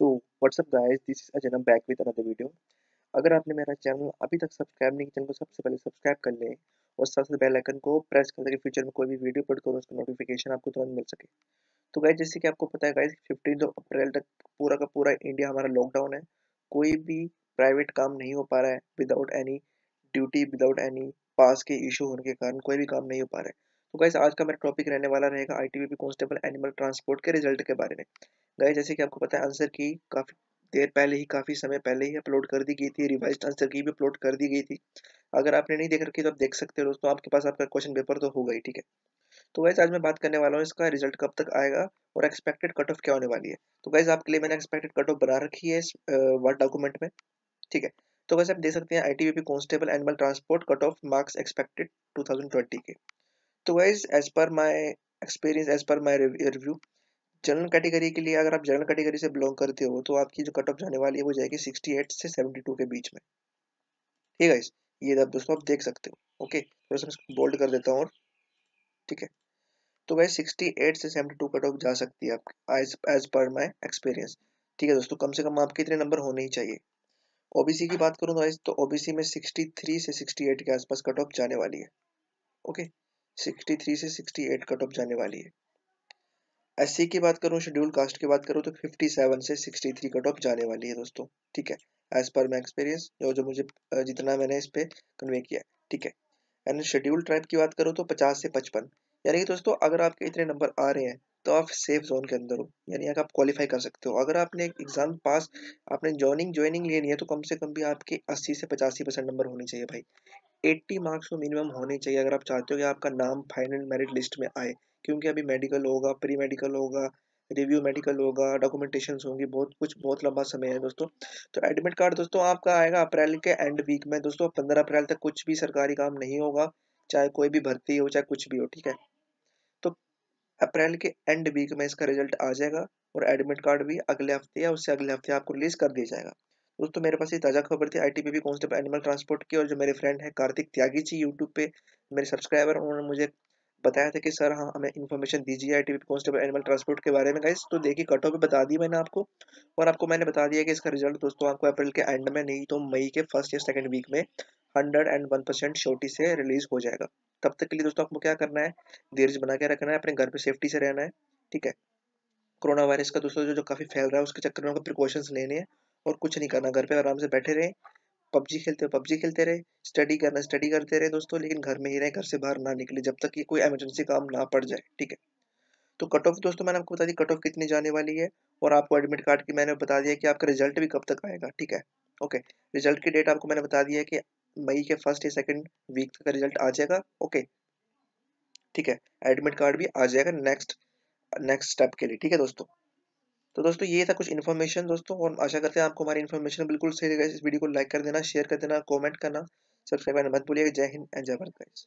so what's up guys this is अजनम back with another video अगर आपने मेरा चैनल अभी तक सब्सक्राइब नहीं किया चैनल को सबसे पहले सब्सक्राइब कर लें और साथ साथ बेल आइकन को प्रेस कर दें फ्यूचर में कोई भी वीडियो अपलोड करूँ उसका नोटिफिकेशन आपको तुरंत मिल सके तो गाइज जैसे कि आपको पता है गाइज फिफ्टीन अप्रैल तक पूरा का पूरा इंडिया हमारा लॉकडाउन है कोई भी प्राइवेट काम नहीं हो पा रहा है without any duty without any pass के इशू होने के कारण कोई भी काम नहीं हो पा रहा है तो गाइस आज का मेरा टॉपिक रहने वाला रहेगा I T constable animal transport के रिजल्ट के बारे में गाइस जैसे कि आपको पता है आंसर की काफ़ी देर पहले ही काफ़ी समय पहले ही अपलोड कर दी गई थी रिवाइज आंसर की भी अपलोड कर दी गई थी अगर आपने नहीं देख रखी तो आप देख सकते हो दोस्तों आपके पास आपका क्वेश्चन पेपर तो होगा ही ठीक है तो वैसे आज मैं बात करने वाला हूँ इसका रिजल्ट कब तक आएगा और एक्सपेक्टेड कट ऑफ क्या होने वाली है तो वैसे आपके लिए मैंने एक्सपेक्टेड कट ऑफ बना रखी है इस वर्ड डॉक्यूमेंट में ठीक है तो वैसे आप देख सकते हैं I T constable animal transport cut off marks expected 2020 के तो wise as per my experience as per my review general category के लिए अगर आप जनरल कैटेगरी से बिलोंग करते हो तो आपकी जो कट ऑफ जाने वाली है वो जाएगी 68 से 72 के बीच में ठीक है गाइज ये आप दोस्तों आप देख सकते हो ओके तो इसको बोल्ड कर देता हूँ और ठीक है तो सिक्सटी एट से टू कट ऑफ जा सकती है आपकी as as per my experience ठीक है दोस्तों कम से कम आपके इतने नंबर होने ही चाहिए ओबीसी की बात करूँ तो गाइज तो ओबीसी में 63 से 68 के आसपास कट ऑफ जाने वाली है ओके 63 से 68 कट ऑफ जाने वाली है एस की बात करूं शेड्यूल कास्ट की बात करूं तो 57 से 63 कट ऑफ जाने वाली है दोस्तों ठीक है एज पर माई एक्सपीरियंस जो जो मुझे जितना मैंने इस पर कन्वे किया ठीक है एंड शेड्यूल ट्राइब की बात करूँ तो पचास से पचपन यानी कि दोस्तों अगर आपके इतने नंबर आ रहे हैं तो आप सेफ जोन के अंदर हो यानी आप क्वालिफाई कर सकते हो अगर आपने एग्जाम पास आपने जॉइनिंग ज्वाइनिंग लेनी है तो कम से कम भी आपके 80 से पचासी परसेंट नंबर होने चाहिए भाई 80 मार्क्स तो मिनिमम होने चाहिए अगर आप चाहते हो कि आपका नाम फाइनल मेरिट लिस्ट में आए क्योंकि अभी मेडिकल होगा प्री मेडिकल होगा रिव्यू मेडिकल होगा डॉक्यूमेंटेशन होंगी बहुत कुछ बहुत लंबा समय है दोस्तों तो एडमिट कार्ड दोस्तों आपका आएगा अप्रैल के एंड वीक में दोस्तों पंद्रह अप्रैल तक कुछ भी सरकारी काम नहीं होगा चाहे कोई भी भर्ती हो चाहे कुछ भी हो ठीक है तो अप्रैल के एंड वीक में इसका रिजल्ट आ जाएगा और एडमिट कार्ड भी अगले हफ्ते या उससे अगले हफ्ते आपको रिलीज कर दिया जाएगा दोस्तों मेरे पास ये ताज़ा खबर थी I ITBP constable animal transport की और जो मेरे फ्रेंड हैं कार्तिक त्यागी जी यूट्यूब पे मेरे सब्सक्राइबर उन्होंने मुझे बताया था कि सर हाँ हमें इन्फॉर्मेशन दीजिए I T constable animal transport के बारे में गाइस तो देखिए कट ऑफ बता दी मैंने आपको और आपको मैंने बता दिया कि इसका रिजल्ट दोस्तों आपको अप्रैल के एंड में नहीं तो मई के फर्स्ट या सेकेंड वीक में हंड्रेड एंड वन परसेंट शोटी से रिलीज हो जाएगा तब तक के लिए दोस्तों आपको क्या करना है धीरज बना के रखना है अपने घर पर सेफ्टी से रहना है ठीक है कोरोना वायरस का दोस्तों जो, जो काफ़ी फैल रहा है उसके चक्कर में आपको प्रिकॉशंस लेने हैं और कुछ नहीं करना घर पे आराम से बैठे रहे पबजी खेलते हो पबजी खेलते रहे स्टडी करना स्टडी करते रहे दोस्तों लेकिन घर में ही रहे घर से बाहर ना निकले जब तक कि कोई एमरजेंसी काम ना पड़ जाए ठीक है तो कट ऑफ दोस्तों मैंने आपको बता दी कट ऑफ कितनी जाने वाली है और आपको एडमिट कार्ड की मैंने बता दिया कि आपका रिजल्ट भी कब तक आएगा ठीक है ओके रिजल्ट की डेट आपको मैंने बता दिया है कि मई के फर्स्ट या सेकेंड वीक तक रिजल्ट आ जाएगा ओके ठीक है एडमिट कार्ड भी आ जाएगा नेक्स्ट नेक्स्ट स्टेप के लिए ठीक है दोस्तों तो दोस्तों ये था कुछ इन्फॉर्मेशन दोस्तों और आशा करते हैं आपको हमारी इन्फॉर्मेशन बिल्कुल सही रहेगा इस वीडियो को लाइक कर देना शेयर कर देना कमेंट करना सब्सक्राइब करना मत भूलिएगा जय हिंद एंड जय भारत गाइस